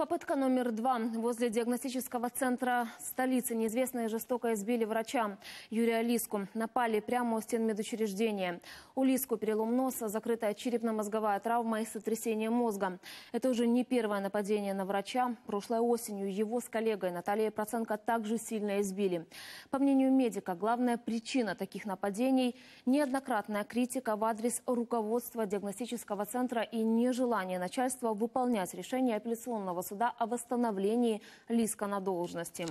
Попытка номер два. Возле диагностического центра столицы неизвестные жестоко избили врача Юрия Лиску. Напали прямо у стен медучреждения. У Лиску перелом носа, закрытая черепно-мозговая травма и сотрясение мозга. Это уже не первое нападение на врача. Прошлой осенью его с коллегой Натальей Проценко также сильно избили. По мнению медика, главная причина таких нападений – неоднократная критика в адрес руководства диагностического центра и нежелание начальства выполнять решение апелляционного суда о восстановлении Лиска на должности.